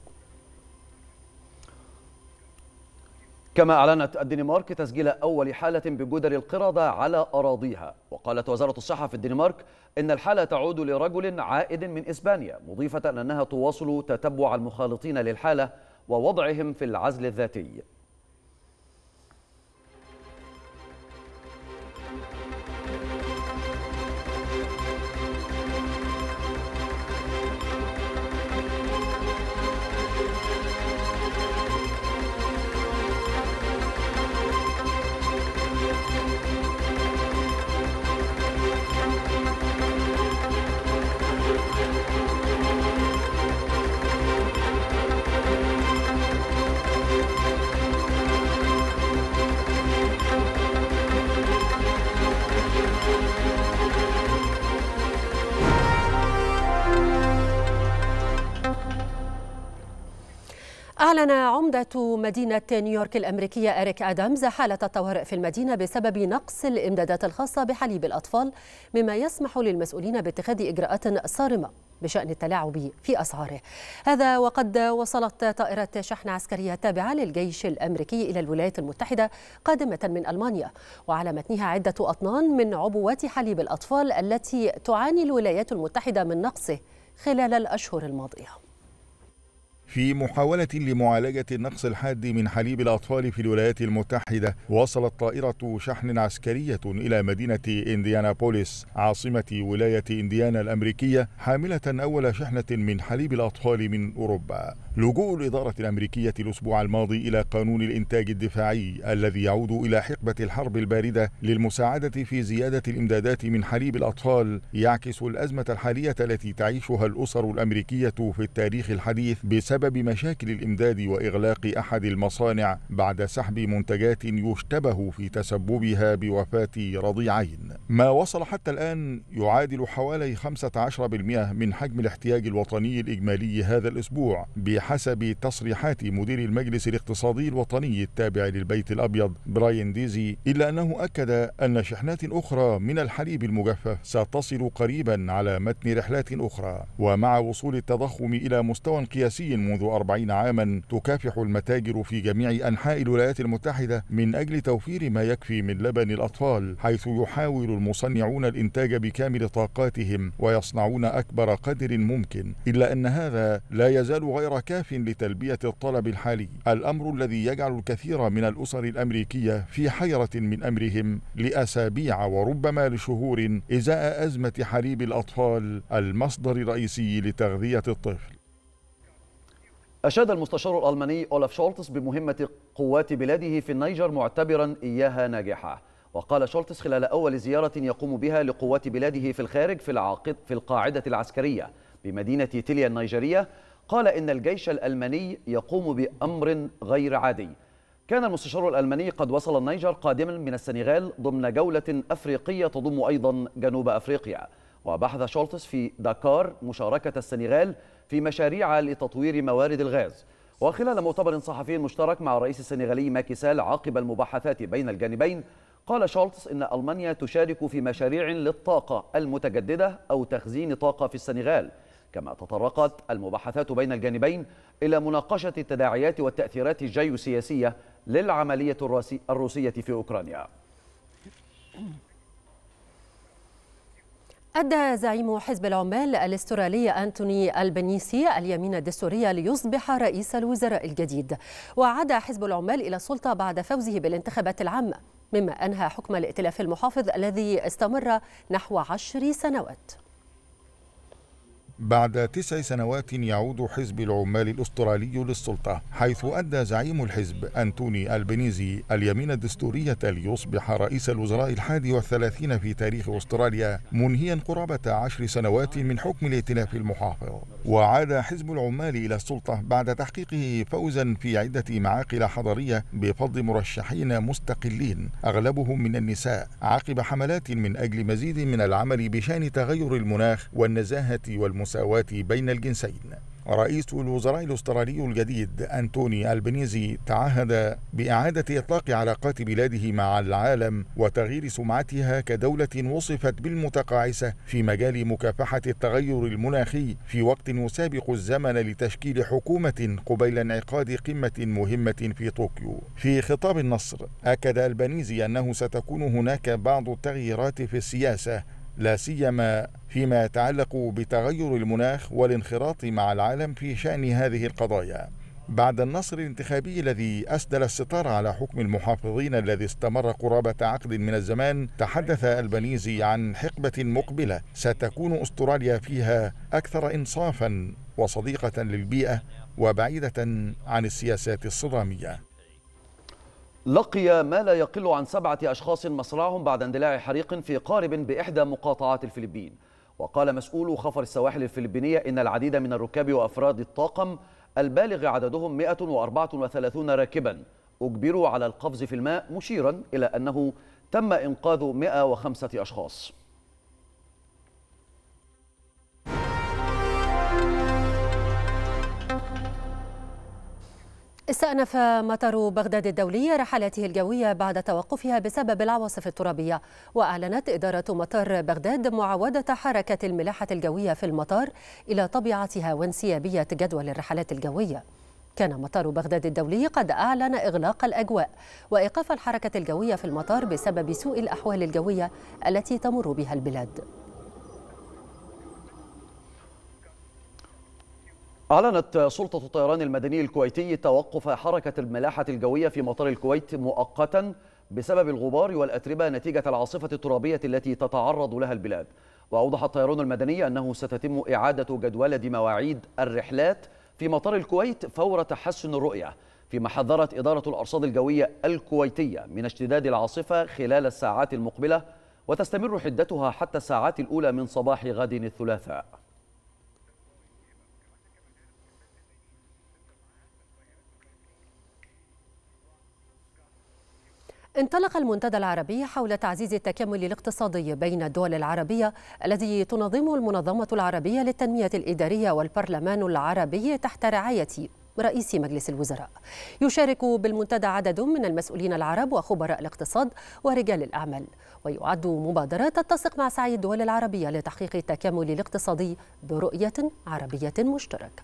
كما أعلنت الدنمارك تسجيل أول حالة بجدر القردة على أراضيها وقالت وزارة الصحة في الدنمارك إن الحالة تعود لرجل عائد من إسبانيا مضيفة أنها تواصل تتبع المخالطين للحالة ووضعهم في العزل الذاتي أعلن عمدة مدينة نيويورك الأمريكية إريك آدامز حالة الطوارئ في المدينة بسبب نقص الإمدادات الخاصة بحليب الأطفال مما يسمح للمسؤولين باتخاذ إجراءات صارمة بشأن التلاعب في أسعاره هذا وقد وصلت طائرة شحن عسكرية تابعة للجيش الأمريكي إلى الولايات المتحدة قادمة من ألمانيا وعلى متنها عدة أطنان من عبوات حليب الأطفال التي تعاني الولايات المتحدة من نقصه خلال الأشهر الماضية في محاولة لمعالجة النقص الحاد من حليب الأطفال في الولايات المتحدة وصلت طائرة شحن عسكرية إلى مدينة إنديانابوليس عاصمة ولاية إنديانا الأمريكية حاملة أول شحنة من حليب الأطفال من أوروبا لجوء الإدارة الأمريكية الأسبوع الماضي إلى قانون الإنتاج الدفاعي الذي يعود إلى حقبة الحرب الباردة للمساعدة في زيادة الإمدادات من حليب الأطفال يعكس الأزمة الحالية التي تعيشها الأسر الأمريكية في التاريخ الحديث بسبب بسبب مشاكل الإمداد وإغلاق أحد المصانع بعد سحب منتجات يشتبه في تسببها بوفاة رضيعين ما وصل حتى الآن يعادل حوالي 15% من حجم الاحتياج الوطني الإجمالي هذا الأسبوع بحسب تصريحات مدير المجلس الاقتصادي الوطني التابع للبيت الأبيض براين ديزي إلا أنه أكد أن شحنات أخرى من الحليب المجفف ستصل قريبا على متن رحلات أخرى ومع وصول التضخم إلى مستوى قياسي منذ أربعين عاما تكافح المتاجر في جميع أنحاء الولايات المتحدة من أجل توفير ما يكفي من لبن الأطفال حيث يحاول المصنعون الإنتاج بكامل طاقاتهم ويصنعون أكبر قدر ممكن إلا أن هذا لا يزال غير كاف لتلبية الطلب الحالي الأمر الذي يجعل الكثير من الأسر الأمريكية في حيرة من أمرهم لأسابيع وربما لشهور إزاء أزمة حليب الأطفال المصدر الرئيسي لتغذية الطفل أشاد المستشار الألماني أولاف شولتس بمهمة قوات بلاده في النيجر معتبرا إياها ناجحة وقال شولتس خلال أول زيارة يقوم بها لقوات بلاده في الخارج في, العاقد في القاعدة العسكرية بمدينة تيليا النيجرية قال إن الجيش الألماني يقوم بأمر غير عادي كان المستشار الألماني قد وصل النيجر قادما من السنغال ضمن جولة أفريقية تضم أيضا جنوب أفريقيا وبحث شولتس في داكار مشاركة السنغال في مشاريع لتطوير موارد الغاز وخلال مؤتمر صحفي مشترك مع الرئيس السنغالي ماكيسال عقب المباحثات بين الجانبين قال شولتس إن ألمانيا تشارك في مشاريع للطاقة المتجددة أو تخزين طاقة في السنغال كما تطرقت المباحثات بين الجانبين إلى مناقشة التداعيات والتأثيرات الجيوسياسية للعملية الروسية في أوكرانيا أدى زعيم حزب العمال الاسترالي أنتوني البنيسي اليمين الدستوري ليصبح رئيس الوزراء الجديد وعاد حزب العمال إلى السلطة بعد فوزه بالانتخابات العامة مما أنهى حكم الائتلاف المحافظ الذي استمر نحو عشر سنوات بعد تسع سنوات يعود حزب العمال الأسترالي للسلطة حيث أدى زعيم الحزب أنتوني ألبنيزي اليمين الدستورية ليصبح رئيس الوزراء الحادي والثلاثين في تاريخ أستراليا منهيا قرابة عشر سنوات من حكم الائتلاف المحافظ وعاد حزب العمال إلى السلطة بعد تحقيقه فوزا في عدة معاقل حضرية بفضل مرشحين مستقلين أغلبهم من النساء عقب حملات من أجل مزيد من العمل بشأن تغير المناخ والنزاهة والمساعدة المساواة بين الجنسين رئيس الوزراء الاسترالي الجديد أنتوني البنيزي تعهد بإعادة إطلاق علاقات بلاده مع العالم وتغيير سمعتها كدولة وصفت بالمتقاعسة في مجال مكافحة التغير المناخي في وقت يسابق الزمن لتشكيل حكومة قبيل انعقاد قمة مهمة في طوكيو. في خطاب النصر أكد البنيزي أنه ستكون هناك بعض التغييرات في السياسة لا سيما فيما يتعلق بتغير المناخ والانخراط مع العالم في شأن هذه القضايا بعد النصر الانتخابي الذي أسدل الستار على حكم المحافظين الذي استمر قرابة عقد من الزمان تحدث البنيزي عن حقبة مقبلة ستكون أستراليا فيها أكثر إنصافا وصديقة للبيئة وبعيدة عن السياسات الصدامية لقي ما لا يقل عن سبعة أشخاص مصرعهم بعد اندلاع حريق في قارب بإحدى مقاطعات الفلبين وقال مسؤول خفر السواحل الفلبينية إن العديد من الركاب وأفراد الطاقم البالغ عددهم 134 راكبا أجبروا على القفز في الماء مشيرا إلى أنه تم إنقاذ 105 أشخاص استأنف مطر بغداد الدولي رحلاته الجوية بعد توقفها بسبب العواصف الترابية وأعلنت إدارة مطار بغداد معاودة حركة الملاحة الجوية في المطار إلى طبيعتها وانسيابية جدول الرحلات الجوية كان مطار بغداد الدولي قد أعلن إغلاق الأجواء وإيقاف الحركة الجوية في المطار بسبب سوء الأحوال الجوية التي تمر بها البلاد أعلنت سلطة الطيران المدني الكويتي توقف حركة الملاحة الجوية في مطار الكويت مؤقتا بسبب الغبار والأتربة نتيجة العاصفة الترابية التي تتعرض لها البلاد وأوضح الطيران المدني أنه ستتم إعادة جدولة مواعيد الرحلات في مطار الكويت فور تحسن الرؤية فيما حذرت إدارة الأرصاد الجوية الكويتية من اشتداد العاصفة خلال الساعات المقبلة وتستمر حدتها حتى الساعات الأولى من صباح غد الثلاثاء انطلق المنتدى العربي حول تعزيز التكامل الاقتصادي بين الدول العربية الذي تنظمه المنظمة العربية للتنمية الإدارية والبرلمان العربي تحت رعاية رئيس مجلس الوزراء يشارك بالمنتدى عدد من المسؤولين العرب وخبراء الاقتصاد ورجال الأعمال ويعد مبادرة تتسق مع سعي الدول العربية لتحقيق التكامل الاقتصادي برؤية عربية مشتركة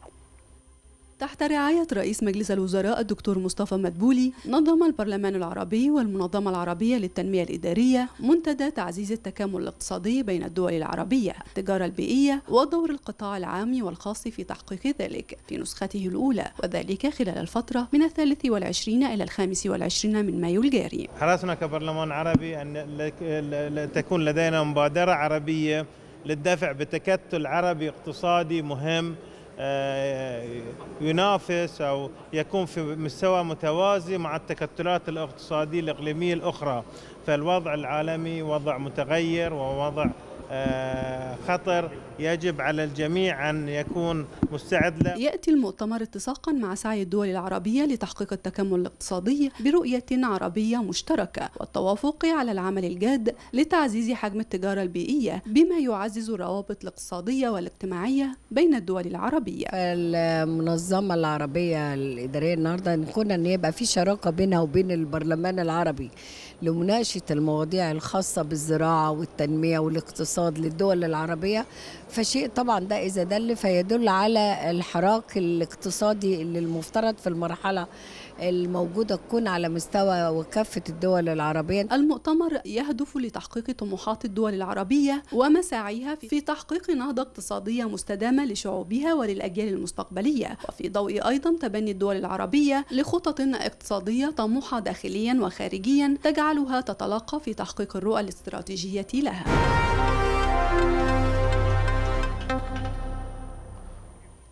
تحت رعاية رئيس مجلس الوزراء الدكتور مصطفى مدبولي نظم البرلمان العربي والمنظمة العربية للتنمية الإدارية منتدى تعزيز التكامل الاقتصادي بين الدول العربية التجارة البيئية ودور القطاع العام والخاص في تحقيق ذلك في نسخته الأولى وذلك خلال الفترة من الثالث والعشرين إلى الخامس والعشرين من مايو الجاري حرصنا كبرلمان عربي أن تكون لدينا مبادرة عربية للدفع بتكتل عربي اقتصادي مهم آه، ينافس أو يكون في مستوى متوازي مع التكتلات الاقتصادية الإقليمية الأخرى فالوضع العالمي وضع متغير ووضع آه، خطر يجب على الجميع أن يكون مستعد له يأتي المؤتمر اتساقا مع سعي الدول العربية لتحقيق التكامل الاقتصادي برؤية عربية مشتركة والتوافق على العمل الجاد لتعزيز حجم التجارة البيئية بما يعزز الروابط الاقتصادية والاجتماعية بين الدول العربية المنظمة العربية الإدارية النهاردة نكون كنا أن يبقى في شراكة بينها وبين البرلمان العربي لمناقشة المواضيع الخاصة بالزراعة والتنمية والاقتصاد الاقتصاد للدول العربية فشيء طبعا ده إذا دل فيدل على الحراك الاقتصادي اللي المفترض في المرحلة الموجودة تكون على مستوى وكافة الدول العربية المؤتمر يهدف لتحقيق طموحات الدول العربية ومساعيها في تحقيق نهضة اقتصادية مستدامة لشعوبها وللأجيال المستقبلية وفي ضوء أيضا تبني الدول العربية لخطط اقتصادية طموحة داخليا وخارجيا تجعلها تتلقى في تحقيق الرؤى الاستراتيجية لها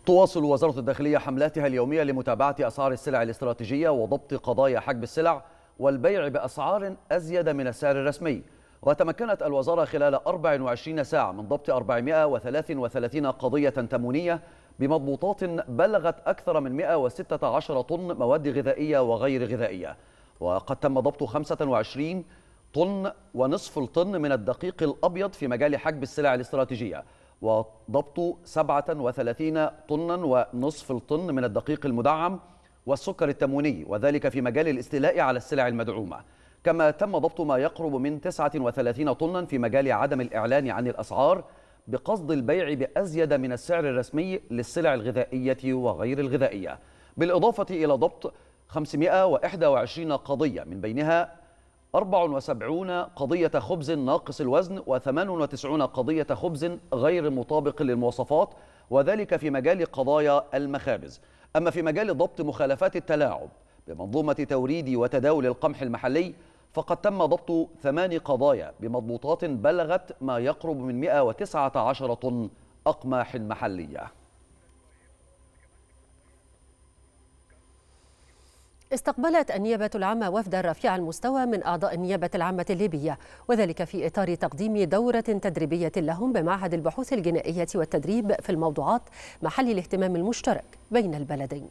تواصل وزارة الداخلية حملاتها اليومية لمتابعة أسعار السلع الاستراتيجية وضبط قضايا حجب السلع والبيع بأسعار أزيد من السعر الرسمي وتمكنت الوزارة خلال 24 ساعة من ضبط 433 قضية تمونية بمضبوطات بلغت أكثر من 116 طن مواد غذائية وغير غذائية وقد تم ضبط 25 طن ونصف الطن من الدقيق الأبيض في مجال حجب السلع الاستراتيجية وضبط 37 طنا ونصف الطن من الدقيق المدعم والسكر التمويني وذلك في مجال الاستيلاء على السلع المدعومة كما تم ضبط ما يقرب من 39 طنا في مجال عدم الإعلان عن الأسعار بقصد البيع بأزيد من السعر الرسمي للسلع الغذائية وغير الغذائية بالإضافة إلى ضبط 521 قضية من بينها 74 قضية خبز ناقص الوزن و98 قضية خبز غير مطابق للمواصفات وذلك في مجال قضايا المخابز أما في مجال ضبط مخالفات التلاعب بمنظومة توريد وتداول القمح المحلي فقد تم ضبط ثمان قضايا بمضبوطات بلغت ما يقرب من 119 طن أقماح محلية استقبلت النيابة العامة وفدا رفيع المستوى من أعضاء النيابة العامة الليبية وذلك في إطار تقديم دورة تدريبية لهم بمعهد البحوث الجنائية والتدريب في الموضوعات محل الاهتمام المشترك بين البلدين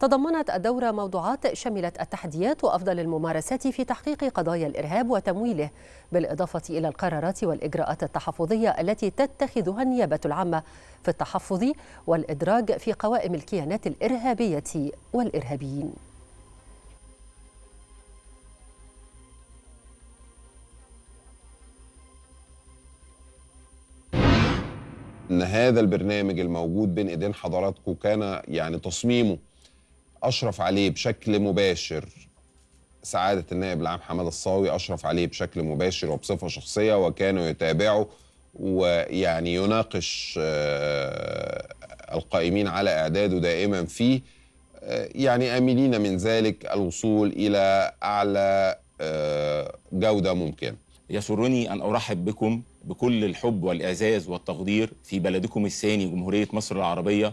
تضمنت الدورة موضوعات شملت التحديات وأفضل الممارسات في تحقيق قضايا الإرهاب وتمويله بالإضافة إلى القرارات والإجراءات التحفظية التي تتخذها النيابة العامة في التحفظ والإدراج في قوائم الكيانات الإرهابية والإرهابيين ان هذا البرنامج الموجود بين ايدين حضراتكم كان يعني تصميمه اشرف عليه بشكل مباشر سعاده النائب العام حمد الصاوي اشرف عليه بشكل مباشر وبصفه شخصيه وكانوا يتابعوا ويعني يناقش آه، القائمين على اعداده دائما فيه آه، يعني املين من ذلك الوصول الى اعلى آه، جوده ممكنه يسرني ان ارحب بكم بكل الحب والإعزاز والتقدير في بلدكم الثاني جمهورية مصر العربية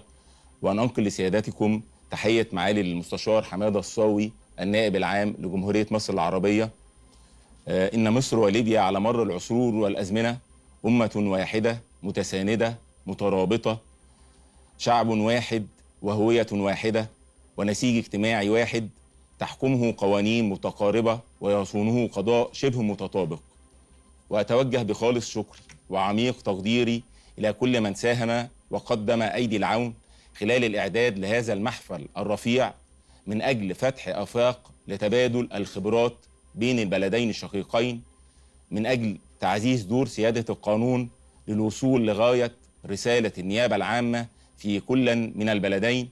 وأن أنقل لسيادتكم تحية معالي المستشار حمادة الصاوي النائب العام لجمهورية مصر العربية آه، إن مصر وليبيا على مر العصور والأزمنة أمة واحدة متساندة مترابطة شعب واحد وهوية واحدة ونسيج اجتماعي واحد تحكمه قوانين متقاربة ويصونه قضاء شبه متطابق وأتوجه بخالص شكري وعميق تقديري إلى كل من ساهم وقدم أيدي العون خلال الإعداد لهذا المحفل الرفيع من أجل فتح آفاق لتبادل الخبرات بين البلدين الشقيقين من أجل تعزيز دور سيادة القانون للوصول لغاية رسالة النيابة العامة في كل من البلدين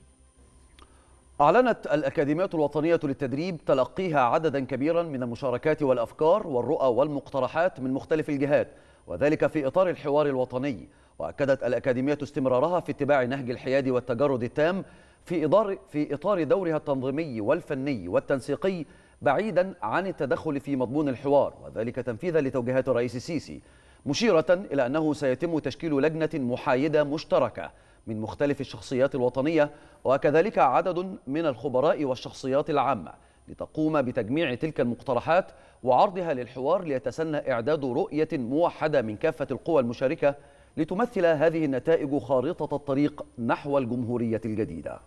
أعلنت الأكاديميات الوطنية للتدريب تلقيها عددا كبيرا من المشاركات والأفكار والرؤى والمقترحات من مختلف الجهات وذلك في إطار الحوار الوطني وأكدت الأكاديمية استمرارها في اتباع نهج الحياد والتجرد التام في إطار, في إطار دورها التنظيمي والفني والتنسيقي بعيدا عن التدخل في مضمون الحوار وذلك تنفيذا لتوجيهات الرئيس السيسي مشيرة إلى أنه سيتم تشكيل لجنة محايدة مشتركة من مختلف الشخصيات الوطنية وكذلك عدد من الخبراء والشخصيات العامة لتقوم بتجميع تلك المقترحات وعرضها للحوار ليتسنى إعداد رؤية موحدة من كافة القوى المشاركة لتمثل هذه النتائج خارطة الطريق نحو الجمهورية الجديدة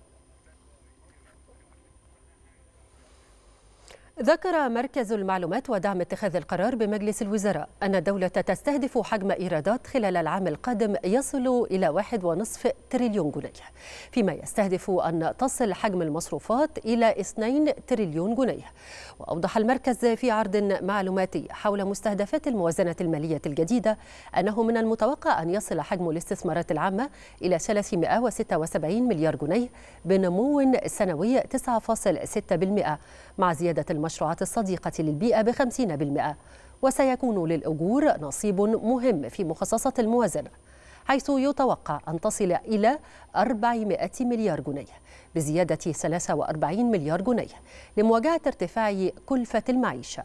ذكر مركز المعلومات ودعم اتخاذ القرار بمجلس الوزراء أن الدولة تستهدف حجم إيرادات خلال العام القادم يصل إلى 1.5 تريليون جنيه فيما يستهدف أن تصل حجم المصروفات إلى 2 تريليون جنيه وأوضح المركز في عرض معلوماتي حول مستهدفات الموازنة المالية الجديدة أنه من المتوقع أن يصل حجم الاستثمارات العامة إلى 376 مليار جنيه بنمو سنوي 9.6% مع زيادة المشروعات الصديقة للبيئة بخمسين بالمئة وسيكون للأجور نصيب مهم في مخصصة الموازنة حيث يتوقع أن تصل إلى 400 مليار جنيه بزيادة 43 مليار جنيه لمواجهة ارتفاع كلفة المعيشة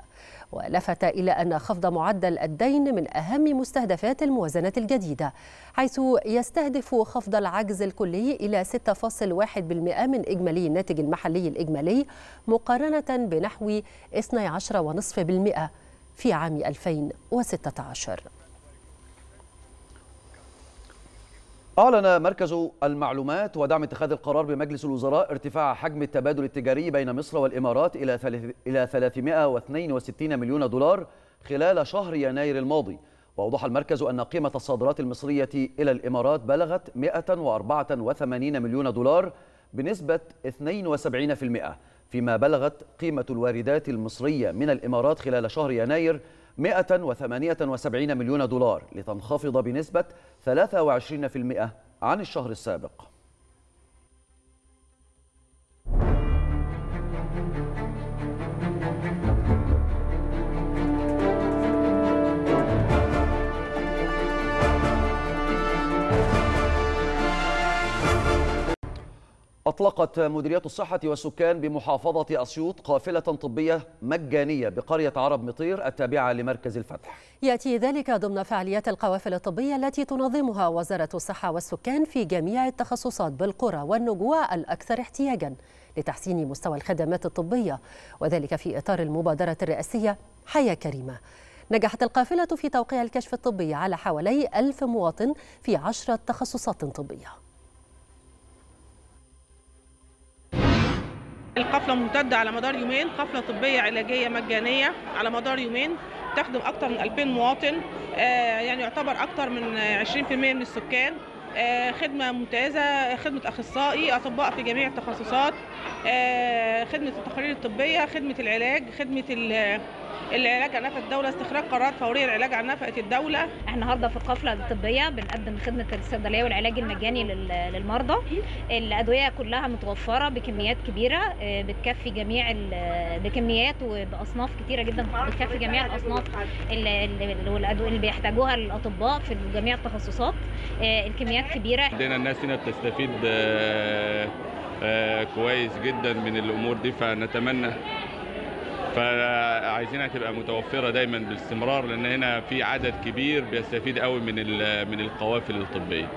ولفت إلى أن خفض معدل الدين من أهم مستهدفات الموازنة الجديدة حيث يستهدف خفض العجز الكلي إلى 6.1% من إجمالي الناتج المحلي الإجمالي مقارنة بنحو 12.5% في عام 2016 أعلن مركز المعلومات ودعم اتخاذ القرار بمجلس الوزراء ارتفاع حجم التبادل التجاري بين مصر والإمارات إلى إلى 362 مليون دولار خلال شهر يناير الماضي وأوضح المركز أن قيمة الصادرات المصرية إلى الإمارات بلغت 184 مليون دولار بنسبة 72% فيما بلغت قيمة الواردات المصرية من الإمارات خلال شهر يناير 178 مليون دولار لتنخفض بنسبة 23% عن الشهر السابق أطلقت مديرية الصحة والسكان بمحافظة أسيوط قافلة طبية مجانية بقرية عرب مطير التابعة لمركز الفتح يأتي ذلك ضمن فعاليات القوافل الطبية التي تنظمها وزارة الصحة والسكان في جميع التخصصات بالقرى والنجوى الأكثر احتياجاً لتحسين مستوى الخدمات الطبية وذلك في إطار المبادرة الرئاسية حياة كريمة نجحت القافلة في توقيع الكشف الطبي على حوالي ألف مواطن في عشرة تخصصات طبية القفلة ممتدة على مدار يومين قفلة طبية علاجية مجانية على مدار يومين تخدم أكثر من 2000 مواطن آه، يعني يعتبر أكثر من 20% من السكان آه، خدمة ممتازة خدمة أخصائي أطباء في جميع التخصصات آه، خدمه التقارير الطبيه خدمه العلاج خدمه العلاج عن نفقه الدوله استخراج قرارات فوريه العلاج عن نفقه الدوله احنا النهارده في القفله الطبيه بنقدم خدمه الصيدليه والعلاج المجاني للمرضى الادويه كلها متوفره بكميات كبيره آه، بتكفي جميع بكميات وباصناف كتيره جدا بتكفي جميع الاصناف اللي بيحتاجوها الاطباء في جميع التخصصات آه، الكميات كبيره عندنا الناس هنا بتستفيد آه، كويس جدا من الامور دي فنتمنى فعايزينها تبقى متوفره دايما باستمرار لان هنا في عدد كبير بيستفيد قوي من من القوافل الطبيه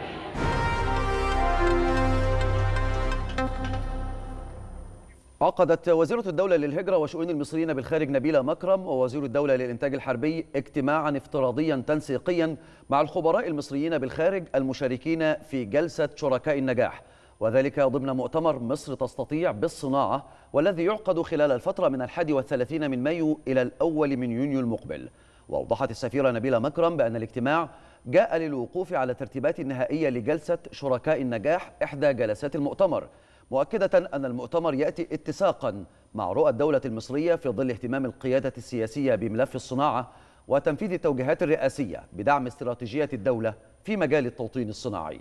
عقدت وزيرة الدولة للهجرة وشؤون المصريين بالخارج نبيلة مكرم ووزير الدولة للإنتاج الحربي اجتماعا افتراضيا تنسيقيا مع الخبراء المصريين بالخارج المشاركين في جلسة شركاء النجاح وذلك ضمن مؤتمر مصر تستطيع بالصناعة والذي يعقد خلال الفترة من الحادي والثلاثين من مايو إلى الأول من يونيو المقبل وأوضحت السفيرة نبيلة مكرم بأن الاجتماع جاء للوقوف على الترتيبات النهائية لجلسة شركاء النجاح إحدى جلسات المؤتمر مؤكدة أن المؤتمر يأتي اتساقا مع رؤى الدولة المصرية في ظل اهتمام القيادة السياسية بملف الصناعة وتنفيذ التوجيهات الرئاسية بدعم استراتيجية الدولة في مجال التوطين الصناعي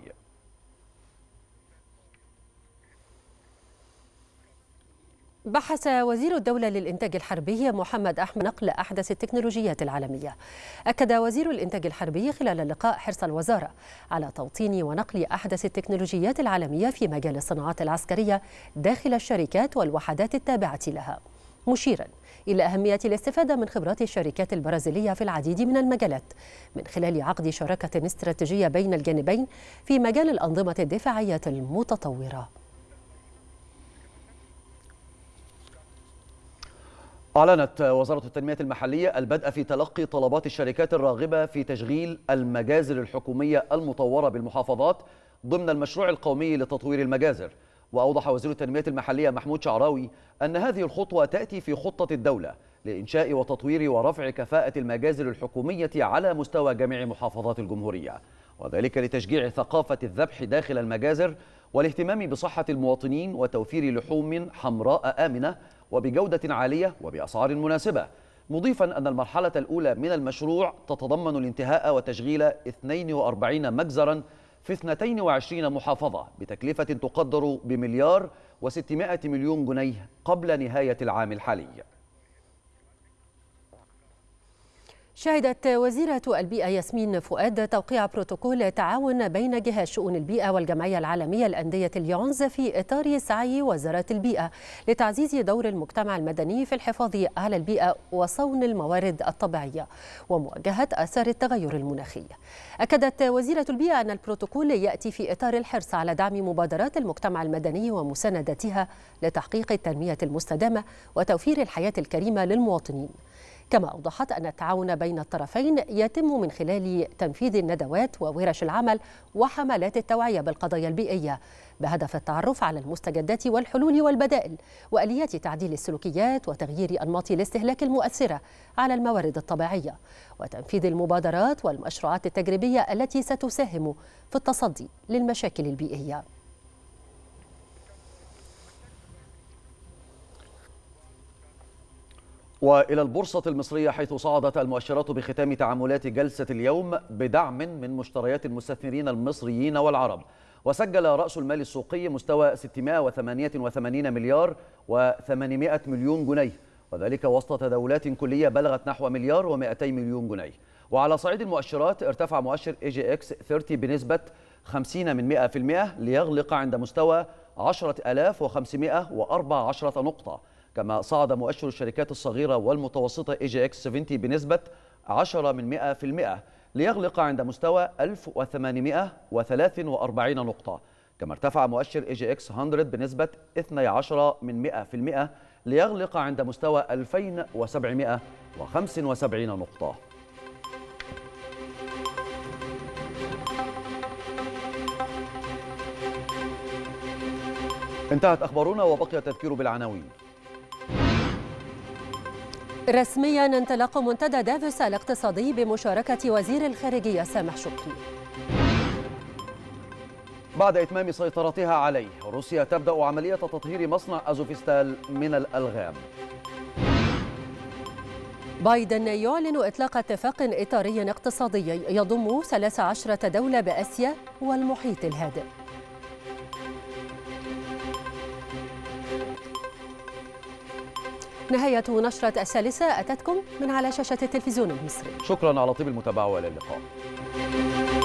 بحث وزير الدولة للإنتاج الحربي محمد أحمد نقل أحدث التكنولوجيات العالمية أكد وزير الإنتاج الحربي خلال اللقاء حرص الوزارة على توطين ونقل أحدث التكنولوجيات العالمية في مجال الصناعات العسكرية داخل الشركات والوحدات التابعة لها مشيرا إلى أهمية الاستفادة من خبرات الشركات البرازيلية في العديد من المجالات من خلال عقد شراكة استراتيجية بين الجانبين في مجال الأنظمة الدفاعية المتطورة أعلنت وزارة التنمية المحلية البدء في تلقي طلبات الشركات الراغبة في تشغيل المجازر الحكومية المطورة بالمحافظات ضمن المشروع القومي لتطوير المجازر وأوضح وزير التنمية المحلية محمود شعراوي أن هذه الخطوة تأتي في خطة الدولة لإنشاء وتطوير ورفع كفاءة المجازر الحكومية على مستوى جميع محافظات الجمهورية وذلك لتشجيع ثقافة الذبح داخل المجازر والاهتمام بصحة المواطنين وتوفير لحوم حمراء آمنة وبجودة عالية وبأسعار مناسبة مضيفا أن المرحلة الأولى من المشروع تتضمن الانتهاء وتشغيل 42 مجزرا في 22 محافظة بتكلفة تقدر بمليار و600 مليون جنيه قبل نهاية العام الحالي شهدت وزيرة البيئة ياسمين فؤاد توقيع بروتوكول تعاون بين جهة شؤون البيئة والجمعية العالمية الأندية اليونز في إطار سعي وزارة البيئة لتعزيز دور المجتمع المدني في الحفاظ على البيئة وصون الموارد الطبيعية ومواجهة آثار التغير المناخي. أكدت وزيرة البيئة أن البروتوكول يأتي في إطار الحرص على دعم مبادرات المجتمع المدني ومساندتها لتحقيق التنمية المستدامة وتوفير الحياة الكريمة للمواطنين. كما أوضحت أن التعاون بين الطرفين يتم من خلال تنفيذ الندوات وورش العمل وحملات التوعية بالقضايا البيئية بهدف التعرف على المستجدات والحلول والبدائل وآليات تعديل السلوكيات وتغيير أنماط الاستهلاك المؤثرة على الموارد الطبيعية وتنفيذ المبادرات والمشروعات التجريبية التي ستساهم في التصدي للمشاكل البيئية والى البورصه المصريه حيث صعدت المؤشرات بختام تعاملات جلسه اليوم بدعم من مشتريات المستثمرين المصريين والعرب وسجل راس المال السوقي مستوى 688 مليار و800 مليون جنيه وذلك وسط تداولات كليه بلغت نحو مليار و200 مليون جنيه وعلى صعيد المؤشرات ارتفع مؤشر اي جي اكس 30 بنسبه 50 من 100% ليغلق عند مستوى 10514 نقطه كما صعد مؤشر الشركات الصغيرة والمتوسطة اي جي اكس 70 بنسبة 10 من 100% ليغلق عند مستوى 1843 نقطة كما ارتفع مؤشر اي جي اكس 100 بنسبة 12 من 100% ليغلق عند مستوى 2775 نقطة انتهت أخبارنا وبقي التذكير بالعناوين رسميا انطلاق منتدى دافوس الاقتصادي بمشاركة وزير الخارجية سامح شوقي بعد إتمام سيطرتها عليه روسيا تبدأ عملية تطهير مصنع أزوفستال من الألغام بايدن يعلن إطلاق اتفاق إطاري اقتصادي يضم 13 دولة بأسيا والمحيط الهادئ نهاية نشرة الثالثة أتتكم من على شاشة التلفزيون المصري شكرا على طيب المتابعة وإلى اللقاء